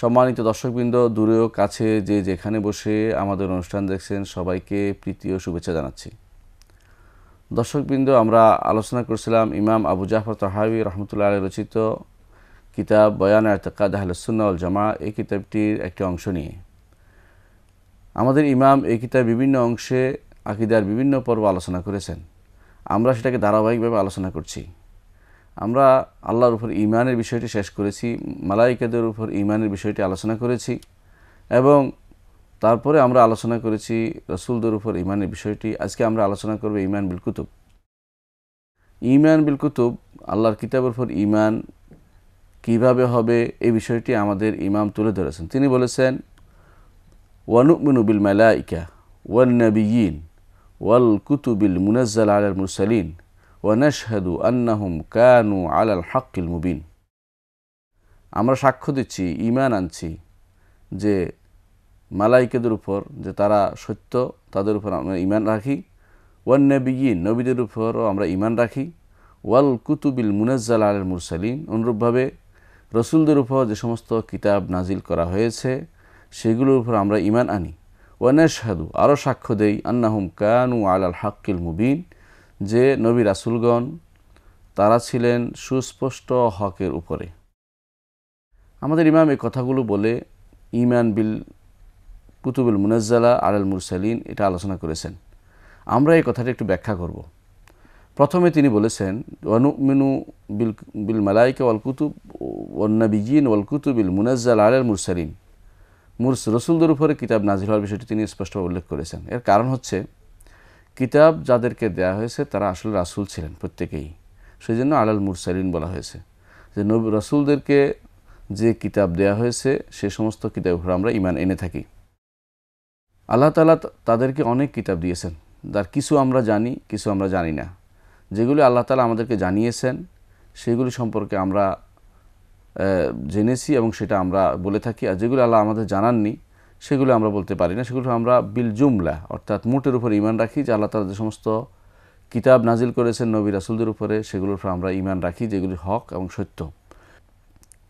সম্মানিত দর্শকবৃন্দ দূরেও কাছে যে যেখানে বসে আমাদের অনুষ্ঠান দেখছেন সবাইকে প্রীতি ও শুভেচ্ছা জানাচ্ছি দর্শকবৃন্দ আমরা আলোচনা করছিলাম ইমাম আবু জাফর তহাবি রহমতুল্লাহ আলী রচিত কিতাব বয়ান আর্তকাদ আহলসুল্নাউল জামা এই কিতাবটির একটি অংশ নিয়ে আমাদের ইমাম এই কিতাব বিভিন্ন অংশে আকিদার বিভিন্ন পর্ব আলোচনা করেছেন আমরা সেটাকে ধারাবাহিকভাবে আলোচনা করছি আমরা আল্লাহর উপর ইমানের বিষয়টি শেষ করেছি মালাইকাদের উপর ইমানের বিষয়টি আলোচনা করেছি এবং তারপরে আমরা আলোচনা করেছি রসুলদের উপর ইমানের বিষয়টি আজকে আমরা আলোচনা করব ইমান বিল কুতুব ইমান বিল কুতুব আল্লাহর কিতাবের উপর ইমান কিভাবে হবে এই বিষয়টি আমাদের ইমাম তুলে ধরেছেন তিনি বলেছেন ওয়ানুমিনু বিল মালাইকা ওয়ান নবীন ওয়াল কুতুবিল মুনাজ্জাল আল মুসালিন ونشهد أنهم كانوا আলাল الحق মুবিন আমরা সাক্ষ্য দিচ্ছি ইমান আনছি যে মালাইকেদের উপর যে তারা সত্য তাদের উপর আমরা ইমান রাখি ওয়ান নবী নবীদের উপরও আমরা ইমান রাখি ওয়াল কুতুবিল মুনাজ্জাল আল মুরসালিন অনুরূপভাবে রসুলদের উপর যে সমস্ত কিতাব নাজিল করা হয়েছে সেগুলোর উপর আমরা ইমান আনি ওয়ানেশাদু আরও সাক্ষ্য দেই আন্নাহুম কানু আল আল হাক্কিল মুবিন যে নবী রাসুলগণ তারা ছিলেন সুস্পষ্ট হকের উপরে আমাদের ইমাম এই কথাগুলো বলে ইমান বিল কুতুবুল মুনাজ্জালা আলাল মুরসালিন এটা আলোচনা করেছেন আমরা এই কথাটা একটু ব্যাখ্যা করব প্রথমে তিনি বলেছেন মিনু বিল বিল মালাইকা ওয়াল কুতুব ওয়ান্নাবিজিন ওয়াল কুতুবিল মুনাজ্জাল আলাল মুরসালিন মুরস রসুলদের উপরে কিতাব নাজির হওয়ার বিষয়টি তিনি স্পষ্টভাবে উল্লেখ করেছেন এর কারণ হচ্ছে কিতাব যাদেরকে দেয়া হয়েছে তারা আসলে রাসুল ছিলেন প্রত্যেকেই সেই জন্য আলাল মুরসালিন বলা হয়েছে যে নব রাসুলদেরকে যে কিতাব দেয়া হয়েছে সে সমস্ত কিতাব আমরা ইমান এনে থাকি আল্লাহ তালা তাদেরকে অনেক কিতাব দিয়েছেন যার কিছু আমরা জানি কিছু আমরা জানি না যেগুলি আল্লাহ তালা আমাদেরকে জানিয়েছেন সেগুলি সম্পর্কে আমরা জেনেছি এবং সেটা আমরা বলে থাকি আর যেগুলি আল্লাহ আমাদের জানাননি সেগুলো আমরা বলতে পারি না সেগুলো আমরা বিল জুমলা অর্থাৎ মোটের উপরে ইমান রাখি যে আল্লাহ তালা যে সমস্ত কিতাব নাজিল করেছেন নবী রাসুলদের উপরে সেগুলোর উপর আমরা ইমান রাখি যেগুলি হক এবং সত্য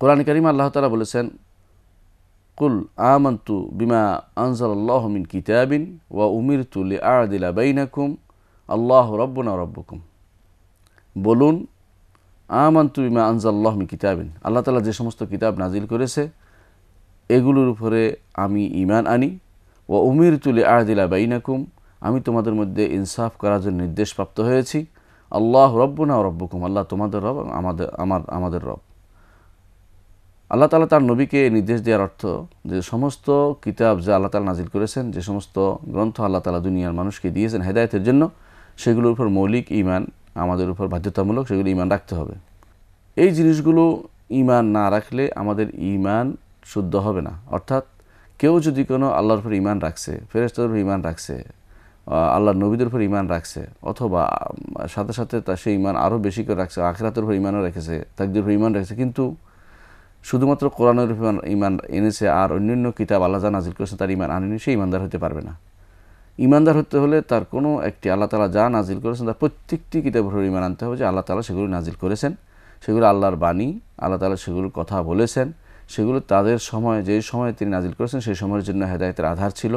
কোরআন করিম আল্লাহ তালা বলেছেন কুল আমন্তু বিমা আনসাল্লাহ মিন কিতাবিন ওয়া উমির তুলি আদিলা বাইনাকুম আল্লাহ রব্বনা রব্বকুম বলুন আমন্তু বিমা আনজাল্লাহ মিন কিতাবিন আল্লাহ তালা যে সমস্ত কিতাব নাজিল করেছে এগুলোর উপরে আমি ইমান আনি ও উমির তুলে আহদিলা বাইনাকুম আমি তোমাদের মধ্যে ইনসাফ করার জন্য নির্দেশপ্রাপ্ত হয়েছি আল্লাহ রব্বনা রব্বকুম আল্লাহ তোমাদের রব আমাদের আমার আমাদের রব আল্লাহ তালা তার নবীকে নির্দেশ দেওয়ার অর্থ যে সমস্ত কিতাব যা আল্লাহ তালা নাজিল করেছেন যে সমস্ত গ্রন্থ আল্লাহ তালা দুনিয়ার মানুষকে দিয়েছেন হেদায়তের জন্য সেগুলোর উপর মৌলিক ইমান আমাদের উপর বাধ্যতামূলক সেগুলো ইমান রাখতে হবে এই জিনিসগুলো ইমান না রাখলে আমাদের ইমান শুদ্ধ হবে না অর্থাৎ কেউ যদি কোনো আল্লাহর উপর ইমান রাখছে ফেরেস্তার উপর ইমান রাখছে আল্লাহ নবীদের উপর ইমান রাখছে অথবা সাথে সাথে তার সেই ইমান আরও বেশি করে রাখছে আখরাতের উপর ইমানও রেখেছে তাকদের উপর ইমান রেখেছে কিন্তু শুধুমাত্র কোরআনের ইমান ইমান এনেছে আর অন্যান্য কিতাব আল্লাহ যা নাজিল করেছে তার ইমান আনেনি সে ইমানদার হতে পারবে না ইমানদার হতে হলে তার কোনো একটি আল্লাহ তালা যা নাজিল করেছেন তার প্রত্যেকটি কিতাবের উপর ইমান আনতে হবে যে আল্লাহ তালা সেগুলো নাজিল করেছেন সেগুলো আল্লাহর বাণী আল্লাহ তালা সেগুলোর কথা বলেছেন সেগুলো তাদের সময় যে সময় তিনি নাজিল করেছেন সেই সময়ের জন্য হেদায়তের আধার ছিল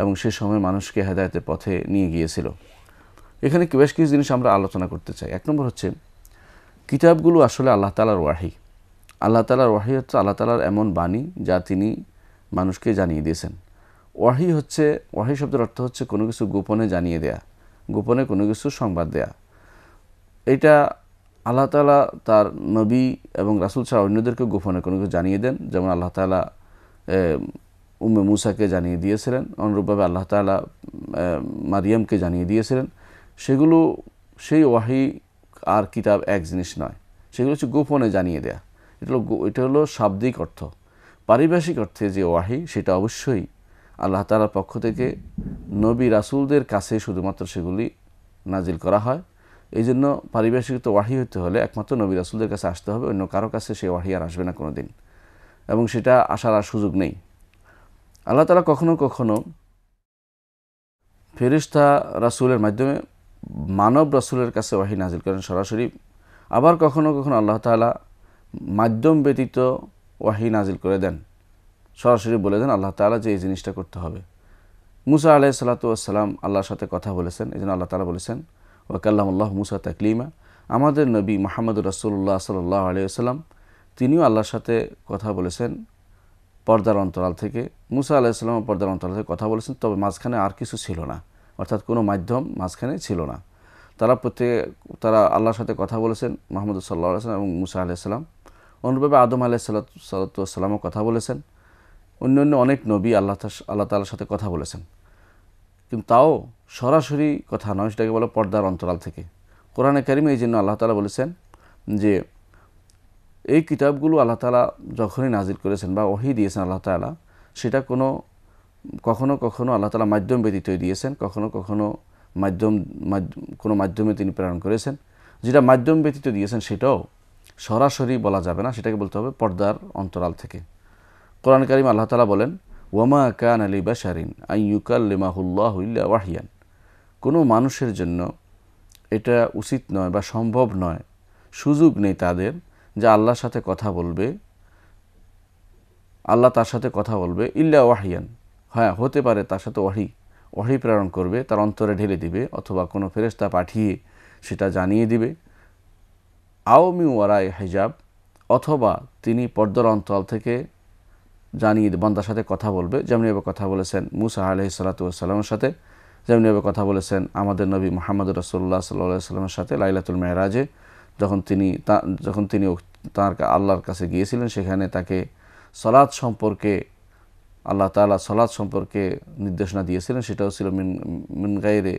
এবং সে সময় মানুষকে হেদায়তের পথে নিয়ে গিয়েছিল এখানে বেশ কিছু জিনিস আমরা আলোচনা করতে চাই এক নম্বর হচ্ছে কিতাবগুলো আসলে আল্লাহ তালার ওয়াহি আল্লাহ তালার ওয়াহি হচ্ছে আল্লাহ তালার এমন বাণী যা তিনি মানুষকে জানিয়ে দিয়েছেন ওয়াহি হচ্ছে ওয়াহি শব্দের অর্থ হচ্ছে কোনো কিছু গোপনে জানিয়ে দেয়া গোপনে কোনো কিছু সংবাদ দেয়া এটা আল্লাহ তালা তার নবী এবং রাসুল ছাড়া অন্যদেরকে গোপনে কোনো কিছু জানিয়ে দেন যেমন আল্লাহ তালা উম্মে মুসাকে জানিয়ে দিয়েছিলেন অনুরূপভাবে আল্লাহ তালা মারিয়ামকে জানিয়ে দিয়েছিলেন সেগুলো সেই ওয়াহি আর কিতাব এক জিনিস নয় সেগুলো হচ্ছে গোপনে জানিয়ে দেয়া এটা হলো এটা হলো শাব্দিক অর্থ পারিভাষিক অর্থে যে ওয়াহি সেটা অবশ্যই আল্লাহ তালার পক্ষ থেকে নবী রাসুলদের কাছে শুধুমাত্র সেগুলি নাজিল করা হয় এই জন্য পারিভাষিকত ওয়াহি হতে হলে একমাত্র নবী রাসুলদের কাছে আসতে হবে অন্য কারো কাছে সেই ওয়াহি আর আসবে না কোনো দিন এবং সেটা আসার আর সুযোগ নেই আল্লাহ তালা কখনও কখনও ফেরিস্তা রাসুলের মাধ্যমে মানব রাসুলের কাছে ওয়াহি নাজিল করেন সরাসরি আবার কখনও কখনও আল্লাহ তালা মাধ্যম ব্যতীত ওয়াহি নাজিল করে দেন সরাসরি বলে দেন আল্লাহ তালা যে এই জিনিসটা করতে হবে মুসা আলাহ সাল্লা সাল্লাম আল্লাহর সাথে কথা বলেছেন এই জন্য আল্লাহ তালা বলেছেন ওয়াকাল্লাম আল্লাহ মুসা তাকলিমা আমাদের নবী মাহমদ রসুল্লাহ সাল্লাহ আলিয়াল্লাম তিনিও আল্লাহর সাথে কথা বলেছেন পর্দার অন্তরাল থেকে মুসা আলাহিসাল্লাম পর্দার অন্তরাল থেকে কথা বলেছেন তবে মাঝখানে আর কিছু ছিল না অর্থাৎ কোনো মাধ্যম মাঝখানে ছিল না তারা প্রত্যেকে তারা আল্লাহর সাথে কথা বলেছেন মাহমুদ সাল্লাহ আলাইসালাম এবং মুসা আলাইসাল্লাম অনুরূপে আদম আলাহ সাল্লা কথা বলেছেন অন্য অন্য অনেক নবী আল্লাহ আল্লাহ তালার সাথে কথা বলেছেন কিন্তু তাও সরাসরি কথা নয় সেটাকে বলো পর্দার অন্তরাল থেকে কোরআনে কারিমে এই জন্য আল্লাহ তালা বলেছেন যে এই কিতাবগুলো আল্লাহ তালা যখনই নাজিল করেছেন বা ওহি দিয়েছেন আল্লাহ তালা সেটা কোনো কখনো কখনো আল্লাহ তালা মাধ্যম ব্যতীত দিয়েছেন কখনো কখনো মাধ্যম কোনো মাধ্যমে তিনি প্রেরণ করেছেন যেটা মাধ্যম ব্যতীত দিয়েছেন সেটাও সরাসরি বলা যাবে না সেটাকে বলতে হবে পর্দার অন্তরাল থেকে কোরআন কারিম আল্লাহ তালা বলেন ওয়ামা কান আলী বাশারিন আই ইউকাল্লিমাহুল্লাহ ওয়াহিয়ান কোনো মানুষের জন্য এটা উচিত নয় বা সম্ভব নয় সুযোগ নেই তাদের যে আল্লাহর সাথে কথা বলবে আল্লাহ তার সাথে কথা বলবে ইল্লা ওয়াহিয়ান হ্যাঁ হতে পারে তার সাথে ওয়াহি ওয়াহি প্রেরণ করবে তার অন্তরে ঢেলে দিবে অথবা কোনো ফেরেস্তা পাঠিয়ে সেটা জানিয়ে দিবে আওমি ওয়ারাই হেজাব অথবা তিনি পর্দার অন্তল থেকে জানিয়ে বন্দার সাথে কথা বলবে যেমন এবার কথা বলেছেন মুসা আলহি সালাতু সাথে যেমনিভাবে কথা বলেছেন আমাদের নবী মোহাম্মদ রসুল্লাহ সাল্লা সাল্লামের সাথে লাইলাতুল মেহরাজে যখন তিনি যখন তিনি তাঁর আল্লাহর কাছে গিয়েছিলেন সেখানে তাকে সলাদ সম্পর্কে আল্লাহ তালা সলাদ সম্পর্কে নির্দেশনা দিয়েছিলেন সেটাও ছিল মিন মিন গাইরে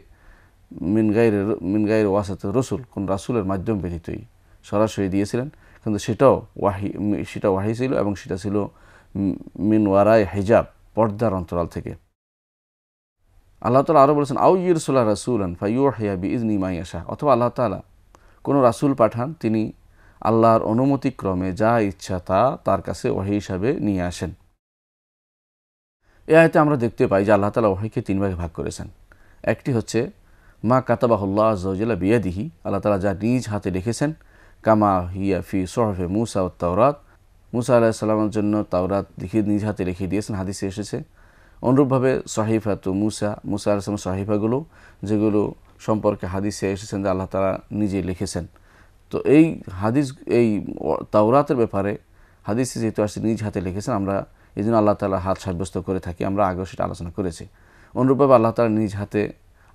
মিন গাইরে মিন ওয়াসাতে রসুল কোন রাসুলের মাধ্যম ব্যতীতই সরাসরি দিয়েছিলেন কিন্তু সেটাও ওয়াহি সেটা ওয়াহি ছিল এবং সেটা ছিল মিন ওয়ারায় হেজাব পর্দার অন্তরাল থেকে আল্লাহ তালা আরও বলেছেন আউ ইরসুল্লাহ রাসুলান ফাইউর হিয়া বি নিমাই আশা অথবা আল্লাহ তালা কোনো রাসুল পাঠান তিনি আল্লাহর অনুমতিক্রমে যা ইচ্ছা তা তার কাছে ওহে হিসাবে নিয়ে আসেন এ আয়তে আমরা দেখতে পাই যে আল্লাহ তালা ওহিকে তিন ভাগে ভাগ করেছেন একটি হচ্ছে মা কাতাবাহুল্লাহ আজ্লা বিয়াদিহি আল্লাহ তালা যা নিজ হাতে লিখেছেন কামা হিয়া ফি সোহফে মুসা ও তাওরাত মুসা আল্লাহ সাল্লামের জন্য তাওরাত লিখে নিজ হাতে লিখে দিয়েছেন হাদিসে এসেছে অনুরূপভাবে সাহিফা তু মুসা মুসা আলসালাম সাহিফাগুলো যেগুলো সম্পর্কে হাদিসে এসেছেন যে আল্লাহ তালা নিজেই লিখেছেন তো এই হাদিস এই তাওরাতের ব্যাপারে হাদিসে যেহেতু আসছে নিজ হাতে লিখেছেন আমরা এই জন্য আল্লাহ তালা হাত সাব্যস্ত করে থাকি আমরা আগেও সেটা আলোচনা করেছি অনুরূপভাবে আল্লাহ তালা নিজ হাতে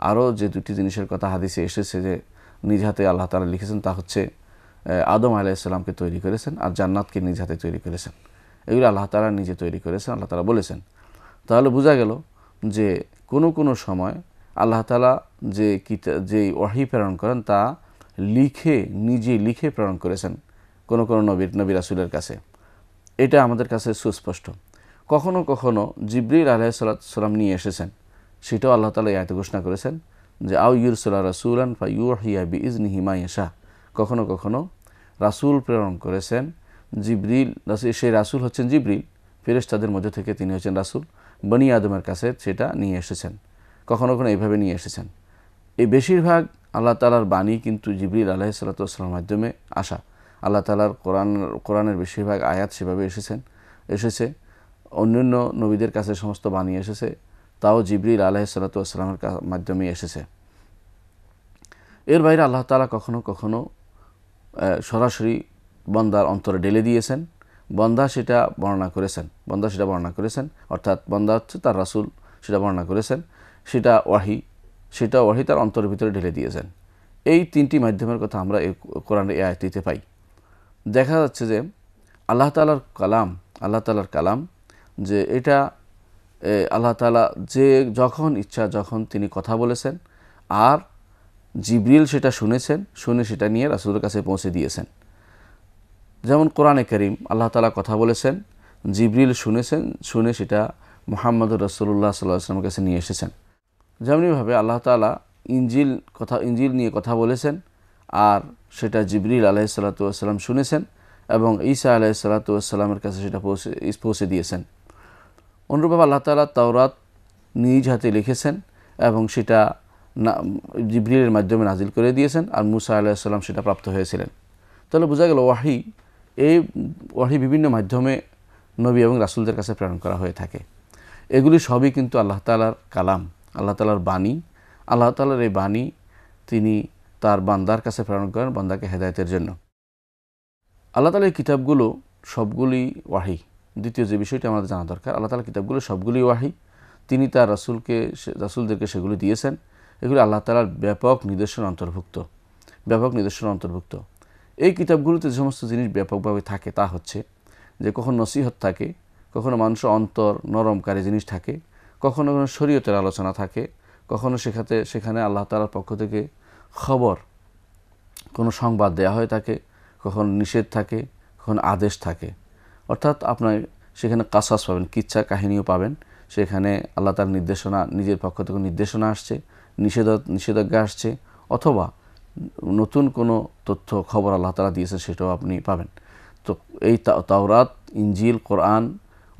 আরও যে দুটি জিনিসের কথা হাদিসে এসেছে যে নিজ হাতে আল্লাহ তালা লিখেছেন তা হচ্ছে আদম আলাইসাল্লামকে তৈরি করেছেন আর জান্নাতকে নিজ হাতে তৈরি করেছেন এগুলো আল্লাহ তালা নিজে তৈরি করেছেন আল্লাহ তালা বলেছেন তাহলে বোঝা গেল যে কোনো কোনো সময় আল্লাহ তালা যে কিতা যে ওয়াহি প্রেরণ করেন তা লিখে নিজে লিখে প্রেরণ করেছেন কোনো কোনো নবীর নবী রাসুলের কাছে এটা আমাদের কাছে সুস্পষ্ট কখনো কখনো জিব্রিল আলাহ সাল্লাম নিয়ে এসেছেন সেটাও আল্লাহ তালা ইয়াতে ঘোষণা করেছেন যে আউ ইউর সাল্লাহ রাসুলান ফা ইউর হিয়া বি ইজ নিহিমা ইয়েশাহ কখনো কখনো রাসুল প্রেরণ করেছেন জিব্রিল সেই রাসুল হচ্ছেন জিব্রিল ফেরেশতাদের মধ্যে থেকে তিনি হচ্ছেন রাসুল বনি আদমের কাছে সেটা নিয়ে এসেছেন কখনো কখনো এইভাবে নিয়ে এসেছেন এই বেশিরভাগ আল্লাহ তালার বাণী কিন্তু জিবরিল আলাহ সাল্লাতামের মাধ্যমে আসা আল্লাহ তালার কোরআন কোরআনের বেশিরভাগ আয়াত সেভাবে এসেছেন এসেছে অন্যান্য নবীদের কাছে সমস্ত বাণী এসেছে তাও জিবরিল আলাহ সাল্লাতামের মাধ্যমে এসেছে এর বাইরে আল্লাহ তালা কখনো কখনো সরাসরি বন্দার অন্তরে ডেলে দিয়েছেন বন্দা সেটা বর্ণনা করেছেন বন্দা সেটা বর্ণনা করেছেন অর্থাৎ বন্দা হচ্ছে তার রাসুল সেটা বর্ণনা করেছেন সেটা ওয়াহি সেটা ওয়াহি তার অন্তরের ভিতরে ঢেলে দিয়েছেন এই তিনটি মাধ্যমের কথা আমরা এই কোরআন এ আয়তিতে পাই দেখা যাচ্ছে যে আল্লাহ তালার কালাম আল্লাহ তালার কালাম যে এটা আল্লাহ তালা যে যখন ইচ্ছা যখন তিনি কথা বলেছেন আর জিব্রিল সেটা শুনেছেন শুনে সেটা নিয়ে রাসুলের কাছে পৌঁছে দিয়েছেন যেমন কোরআনে করিম আল্লাহ তালা কথা বলেছেন জিবরিল শুনেছেন শুনে সেটা মোহাম্মদ রসুল্লাহ সাল্লাহ সাল্লামের কাছে নিয়ে এসেছেন যেমনিভাবে আল্লাহ তালা ইঞ্জিল কথা ইঞ্জিল নিয়ে কথা বলেছেন আর সেটা জিবরিল আলাহি সাল্লাতুয়াসাল্লাম শুনেছেন এবং ঈসা আলাহি সাল্লাতুয়াসাল্লামের কাছে সেটা পৌঁছে পৌঁছে দিয়েছেন অনুরূপভাবে আল্লাহ তালা তাওরাত নিজ হাতে লিখেছেন এবং সেটা না জিবরিলের মাধ্যমে নাজিল করে দিয়েছেন আর মুসা আলাহিসাল্লাম সেটা প্রাপ্ত হয়েছিলেন তাহলে বোঝা গেল ওয়াহি এই ওয়াহি বিভিন্ন মাধ্যমে নবী এবং রাসুলদের কাছে প্রেরণ করা হয়ে থাকে এগুলি সবই কিন্তু আল্লাহ তালার কালাম আল্লাহ তালার বাণী আল্লাহ তালার এই বাণী তিনি তার বান্দার কাছে প্রেরণ করেন বান্দাকে হেদায়তের জন্য আল্লাহ তালার কিতাবগুলো সবগুলি ওয়াহি দ্বিতীয় যে বিষয়টি আমাদের জানা দরকার আল্লাহ তালার কিতাবগুলো সবগুলি ওয়াহি তিনি তার রাসুলকে রাসুলদেরকে সেগুলি দিয়েছেন এগুলি আল্লাহ তালার ব্যাপক নিদর্শন অন্তর্ভুক্ত ব্যাপক নিদর্শন অন্তর্ভুক্ত এই কিতাবগুলোতে যে সমস্ত জিনিস ব্যাপকভাবে থাকে তা হচ্ছে যে কখনো নসিহত থাকে কখনো মানুষের অন্তর নরমকারী জিনিস থাকে কখনো কোনো শরীয়তের আলোচনা থাকে কখনো সেখাতে সেখানে আল্লাহ তালার পক্ষ থেকে খবর কোনো সংবাদ দেয়া হয়ে থাকে কখনো নিষেধ থাকে কখনো আদেশ থাকে অর্থাৎ আপনার সেখানে কাসাস পাবেন কিচ্ছা কাহিনীও পাবেন সেখানে আল্লাহ তার নির্দেশনা নিজের পক্ষ থেকে নির্দেশনা আসছে নিষেধ নিষেধাজ্ঞা আসছে অথবা নতুন কোনো তথ্য খবর আল্লাহ তালা দিয়েছে সেটাও আপনি পাবেন তো এই তাওরাত ইঞ্জিল কোরআন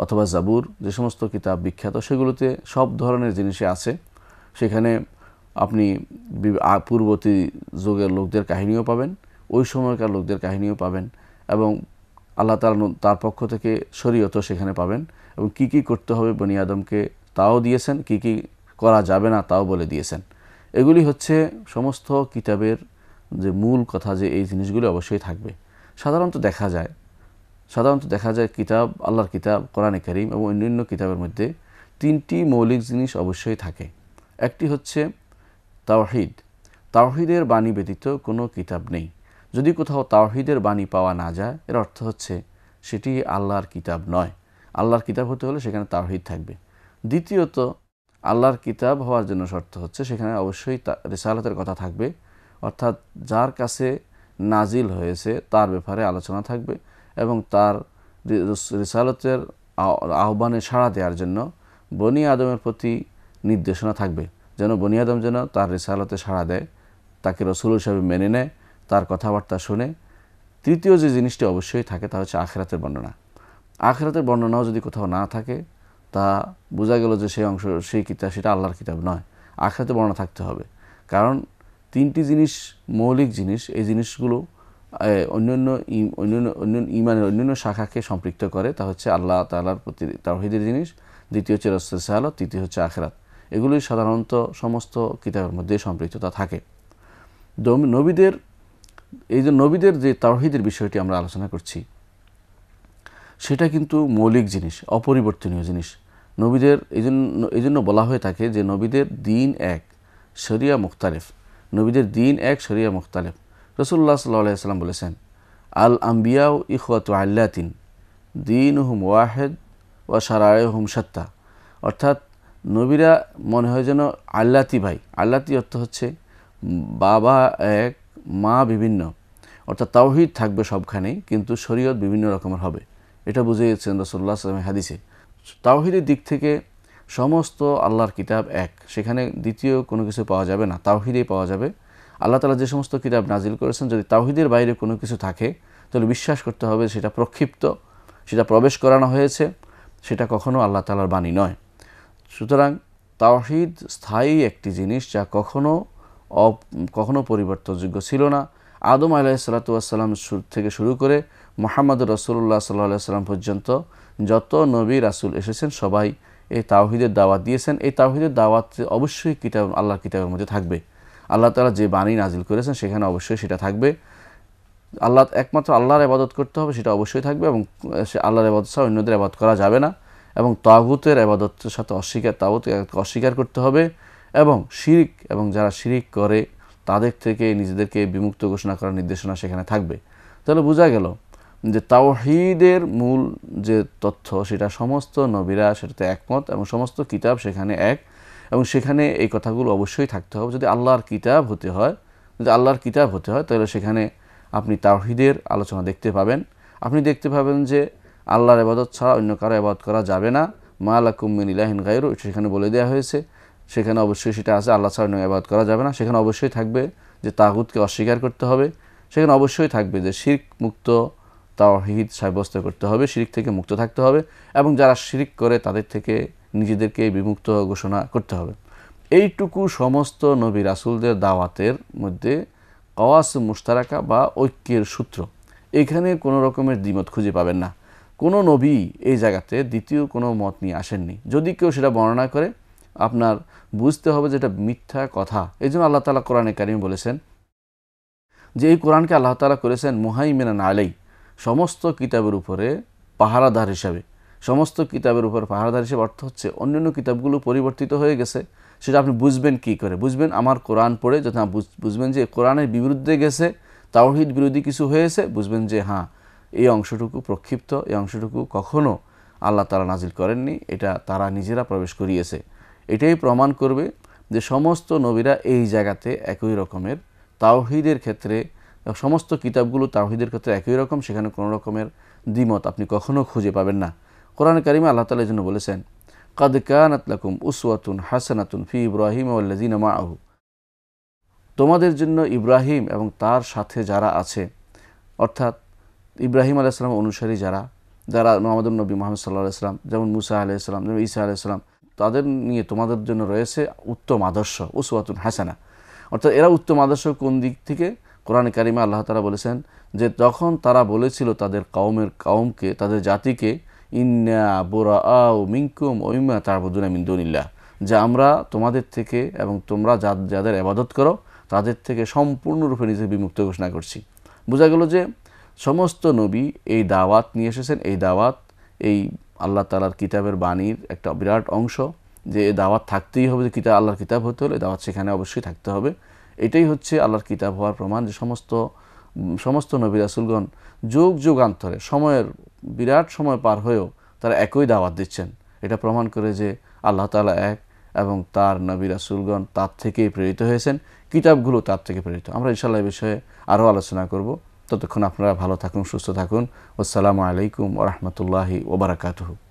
অথবা জাবুর যে সমস্ত কিতাব বিখ্যাত সেগুলোতে সব ধরনের জিনিসই আছে সেখানে আপনি পূর্ববর্তী যুগের লোকদের কাহিনীও পাবেন ওই সময়কার লোকদের কাহিনীও পাবেন এবং আল্লাহ তালা তার পক্ষ থেকে শরীয়ত সেখানে পাবেন এবং কি কি করতে হবে বনি আদমকে তাও দিয়েছেন কি কি করা যাবে না তাও বলে দিয়েছেন এগুলি হচ্ছে সমস্ত কিতাবের যে মূল কথা যে এই জিনিসগুলি অবশ্যই থাকবে সাধারণত দেখা যায় সাধারণত দেখা যায় কিতাব আল্লাহর কিতাব কোরআনে করিম এবং অন্যান্য কিতাবের মধ্যে তিনটি মৌলিক জিনিস অবশ্যই থাকে একটি হচ্ছে তাওহিদ তাওহিদের বাণী ব্যতীত কোনো কিতাব নেই যদি কোথাও তাওহিদের বাণী পাওয়া না যায় এর অর্থ হচ্ছে সেটি আল্লাহর কিতাব নয় আল্লাহর কিতাব হতে হলে সেখানে তাওহিদ থাকবে দ্বিতীয়ত আল্লাহর কিতাব হওয়ার জন্য শর্ত হচ্ছে সেখানে অবশ্যই রেসালতের কথা থাকবে অর্থাৎ যার কাছে নাজিল হয়েছে তার ব্যাপারে আলোচনা থাকবে এবং তার রিসালতের আহ্বানে সাড়া দেওয়ার জন্য বনি আদমের প্রতি নির্দেশনা থাকবে যেন বনি আদম যেন তার রিসালতে সাড়া দেয় তাকে রসুল হিসাবে মেনে নেয় তার কথাবার্তা শুনে তৃতীয় যে জিনিসটি অবশ্যই থাকে তা হচ্ছে আখেরাতের বর্ণনা আখেরাতের বর্ণনাও যদি কোথাও না থাকে তা বোঝা গেল যে সেই অংশ সেই কিতাব সেটা আল্লাহর কিতাব নয় আখড়াতে বর্ণনা থাকতে হবে কারণ তিনটি জিনিস মৌলিক জিনিস এই জিনিসগুলো অন্যান্য অন্যান্য অন্য ইমানের অন্যান্য শাখাকে সম্পৃক্ত করে তা হচ্ছে আল্লাহ তাল্লাহার প্রতি তাহিদের জিনিস দ্বিতীয় হচ্ছে রস্তে সাহালত তৃতীয় হচ্ছে আখরাত এগুলি সাধারণত সমস্ত কিতাবের মধ্যে সম্পৃক্ততা থাকে নবীদের এই যে নবীদের যে তাওহিদের বিষয়টি আমরা আলোচনা করছি সেটা কিন্তু মৌলিক জিনিস অপরিবর্তনীয় জিনিস নবীদের এই জন্য এই জন্য বলা হয়ে থাকে যে নবীদের দিন এক শরিয়া মুখতারেফ নবীদের দিন এক শরিয়া মুখতালেফ রসুল্লাহ সাল্লাহ সাল্লাম বলেছেন আল আম্বিয়াও ইখওয়াত আল্লাতিন দিন হুম ওয়াহেদ ওয়া সারায় হুম সত্তা অর্থাৎ নবীরা মনে হয় যেন আল্লাতি ভাই আল্লাতি অর্থ হচ্ছে বাবা এক মা বিভিন্ন অর্থাৎ তাওহিদ থাকবে সবখানেই কিন্তু শরীয়ত বিভিন্ন রকমের হবে এটা বুঝে গেছেন রসুল্লাহ সাল্লামের হাদিসে তাওহিদের দিক থেকে সমস্ত আল্লাহর কিতাব এক সেখানে দ্বিতীয় কোনো কিছু পাওয়া যাবে না তাওহিদেই পাওয়া যাবে আল্লাহ তালা যে সমস্ত কিতাব নাজিল করেছেন যদি তাওহিদের বাইরে কোনো কিছু থাকে তাহলে বিশ্বাস করতে হবে সেটা প্রক্ষিপ্ত সেটা প্রবেশ করানো হয়েছে সেটা কখনও আল্লাহ তালার বাণী নয় সুতরাং তাওহিদ স্থায়ী একটি জিনিস যা কখনও কখনও পরিবর্তনযোগ্য ছিল না আদম আলাহ সালাতু থেকে শুরু করে মোহাম্মদ রসুল্লাহ সাল্লাহ সাল্লাম পর্যন্ত যত নবী রাসুল এসেছেন সবাই এই তাওহিদের দাওয়াত দিয়েছেন এই তাওহিদের দাওয়াত অবশ্যই কিতাব আল্লাহর কিতাবের মধ্যে থাকবে আল্লাহ তালা যে বাণী নাজিল করেছেন সেখানে অবশ্যই সেটা থাকবে আল্লাহ একমাত্র আল্লাহর আবাদত করতে হবে সেটা অবশ্যই থাকবে এবং সে আল্লাহর আবাদত ছাড়া অন্যদের আবাদ করা যাবে না এবং তাগুতের আবাদতের সাথে অস্বীকার তাগুত অস্বীকার করতে হবে এবং শিরিক এবং যারা শিরিক করে তাদের থেকে নিজেদেরকে বিমুক্ত ঘোষণা করার নির্দেশনা সেখানে থাকবে তাহলে বোঝা গেল যে তাওহিদের মূল যে তথ্য সেটা সমস্ত নবীরা সেটাতে একমত এবং সমস্ত কিতাব সেখানে এক এবং সেখানে এই কথাগুলো অবশ্যই থাকতে হবে যদি আল্লাহর কিতাব হতে হয় যদি আল্লাহর কিতাব হতে হয় তাহলে সেখানে আপনি তাওহিদের আলোচনা দেখতে পাবেন আপনি দেখতে পাবেন যে আল্লাহর এবাদত ছাড়া অন্য কারো আবাদ করা যাবে না মা আলাকুমিন ইলাহিন গাইরু সেখানে বলে দেওয়া হয়েছে সেখানে অবশ্যই সেটা আছে আল্লাহ ছাড়া অন্য আবাদ করা যাবে না সেখানে অবশ্যই থাকবে যে তাগুদকে অস্বীকার করতে হবে সেখানে অবশ্যই থাকবে যে শির্ক মুক্ত তাওহিদ সাব্যস্ত করতে হবে শিরিক থেকে মুক্ত থাকতে হবে এবং যারা শিরিক করে তাদের থেকে নিজেদেরকে বিমুক্ত ঘোষণা করতে হবে এইটুকু সমস্ত নবী রাসুলদের দাওয়াতের মধ্যে কওয়াস মুস্তারাকা বা ঐক্যের সূত্র এখানে কোনো রকমের দ্বিমত খুঁজে পাবেন না কোনো নবী এই জায়গাতে দ্বিতীয় কোনো মত নিয়ে আসেননি যদি কেউ সেটা বর্ণনা করে আপনার বুঝতে হবে যেটা মিথ্যা কথা এই জন্য আল্লাহ তালা কোরআনে কারিম বলেছেন যে এই কোরআনকে আল্লাহ তালা করেছেন না আলাই সমস্ত কিতাবের উপরে পাহারাদার হিসাবে সমস্ত কিতাবের উপর পাহারাদার হিসেবে অর্থ হচ্ছে অন্যান্য কিতাবগুলো পরিবর্তিত হয়ে গেছে সেটা আপনি বুঝবেন কি করে বুঝবেন আমার কোরআন পড়ে যথা বুঝবেন যে কোরআনের বিরুদ্ধে গেছে তাওহিদ বিরোধী কিছু হয়েছে বুঝবেন যে হ্যাঁ এই অংশটুকু প্রক্ষিপ্ত এই অংশটুকু কখনও আল্লাহ তারা নাজিল করেননি এটা তারা নিজেরা প্রবেশ করিয়েছে এটাই প্রমাণ করবে যে সমস্ত নবীরা এই জায়গাতে একই রকমের তাওহিদের ক্ষেত্রে সমস্ত কিতাবগুলো তাহিদের ক্ষেত্রে একই রকম সেখানে কোনো রকমের দ্বিমত আপনি কখনও খুঁজে পাবেন না কোরআন কারিমা আল্লাহ তালের জন্য বলেছেন কাদ কানাত লাকুম উসওয়াতুন হাসানাতুন ফি ইব্রাহিম আল্লাজিন আহু তোমাদের জন্য ইব্রাহিম এবং তার সাথে যারা আছে অর্থাৎ ইব্রাহিম আলাইসালাম অনুসারী যারা যারা মোহাম্মদ নবী মোহাম্মদ সাল্লাহ ইসলাম যেমন মুসা আলাইসালাম যেমন ঈসা আলাইসলাম তাদের নিয়ে তোমাদের জন্য রয়েছে উত্তম আদর্শ উসওয়াতুন হাসানা অর্থাৎ এরা উত্তম আদর্শ কোন দিক থেকে কোরআন কারিমা আল্লাহ তালা বলেছেন যে যখন তারা বলেছিল তাদের কাউমের কাউমকে তাদের জাতিকে ইন্না বোরা আও মিঙ্কুম ওইমা তারবুদুনা মিন্দুনিল্লাহ যে আমরা তোমাদের থেকে এবং তোমরা যা যাদের আবাদত করো তাদের থেকে সম্পূর্ণরূপে নিজের বিমুক্ত ঘোষণা করছি বোঝা গেল যে সমস্ত নবী এই দাওয়াত নিয়ে এসেছেন এই দাওয়াত এই আল্লাহ তালার কিতাবের বাণীর একটা বিরাট অংশ যে দাওয়াত থাকতেই হবে যে কিতাব আল্লাহর কিতাব হতে হলে দাওয়াত সেখানে অবশ্যই থাকতে হবে এটাই হচ্ছে আল্লাহর কিতাব হওয়ার প্রমাণ যে সমস্ত সমস্ত নবী রাসুলগণ যুগ যুগান্তরে সময়ের বিরাট সময় পার হয়েও তারা একই দাওয়াত দিচ্ছেন এটা প্রমাণ করে যে আল্লাহ তালা এক এবং তার নবী রাসুলগণ তার থেকেই প্রেরিত হয়েছেন কিতাবগুলো তার থেকে প্রেরিত আমরা ইনশাল্লাহ বিষয়ে আরও আলোচনা করব ততক্ষণ আপনারা ভালো থাকুন সুস্থ থাকুন আসসালামু আলাইকুম ওরহমতুল্লাহি ওবরাকাতহু